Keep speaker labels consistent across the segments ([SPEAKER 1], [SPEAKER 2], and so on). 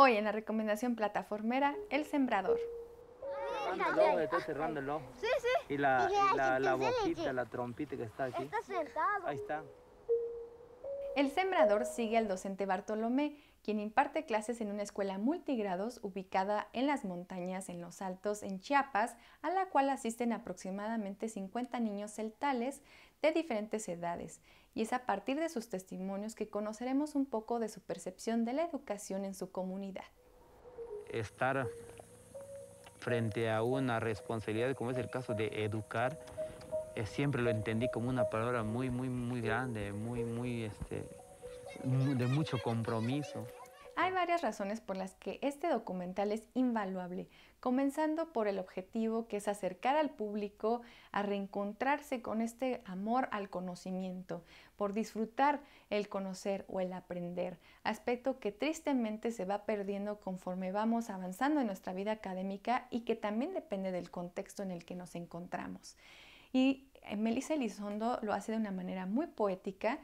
[SPEAKER 1] Hoy en la recomendación plataformera, El Sembrador.
[SPEAKER 2] está el Sí, sí. Y la, la, la trompita que está aquí. Ahí está.
[SPEAKER 1] El Sembrador sigue al docente Bartolomé, quien imparte clases en una escuela multigrados ubicada en las montañas en Los Altos, en Chiapas, a la cual asisten aproximadamente 50 niños celtales de diferentes edades y es a partir de sus testimonios que conoceremos un poco de su percepción de la educación en su comunidad.
[SPEAKER 3] Estar frente a una responsabilidad, como es el caso de educar, eh, siempre lo entendí como una palabra muy, muy, muy grande, muy, muy, este, de mucho compromiso.
[SPEAKER 1] Hay varias razones por las que este documental es invaluable, comenzando por el objetivo que es acercar al público a reencontrarse con este amor al conocimiento, por disfrutar el conocer o el aprender, aspecto que tristemente se va perdiendo conforme vamos avanzando en nuestra vida académica y que también depende del contexto en el que nos encontramos. Y eh, Melissa Elizondo lo hace de una manera muy poética,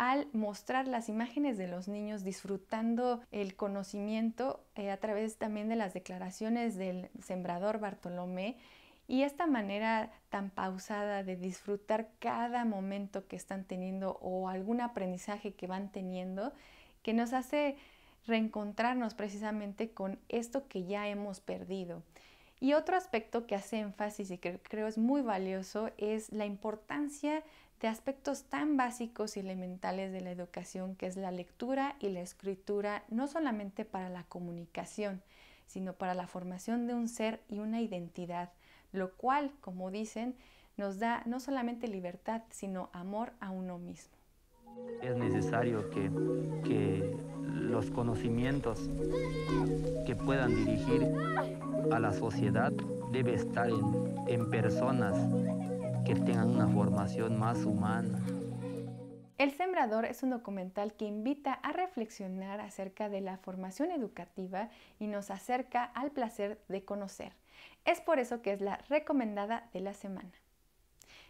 [SPEAKER 1] al mostrar las imágenes de los niños disfrutando el conocimiento eh, a través también de las declaraciones del sembrador Bartolomé y esta manera tan pausada de disfrutar cada momento que están teniendo o algún aprendizaje que van teniendo que nos hace reencontrarnos precisamente con esto que ya hemos perdido. Y otro aspecto que hace énfasis y que creo es muy valioso es la importancia de aspectos tan básicos y elementales de la educación que es la lectura y la escritura, no solamente para la comunicación, sino para la formación de un ser y una identidad, lo cual, como dicen, nos da no solamente libertad, sino amor a uno mismo.
[SPEAKER 2] Es necesario que, los conocimientos que puedan dirigir a la sociedad debe estar en, en personas que tengan una formación más humana.
[SPEAKER 1] El Sembrador es un documental que invita a reflexionar acerca de la formación educativa y nos acerca al placer de conocer. Es por eso que es la recomendada de la semana.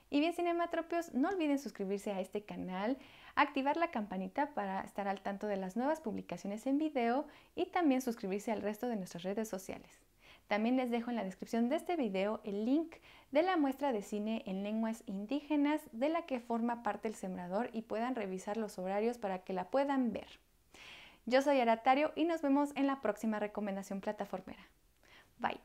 [SPEAKER 1] Y bien, Cinematropios, no olviden suscribirse a este canal, activar la campanita para estar al tanto de las nuevas publicaciones en video y también suscribirse al resto de nuestras redes sociales. También les dejo en la descripción de este video el link de la muestra de cine en lenguas indígenas de la que forma parte el sembrador y puedan revisar los horarios para que la puedan ver. Yo soy Aratario y nos vemos en la próxima recomendación plataformera. Bye.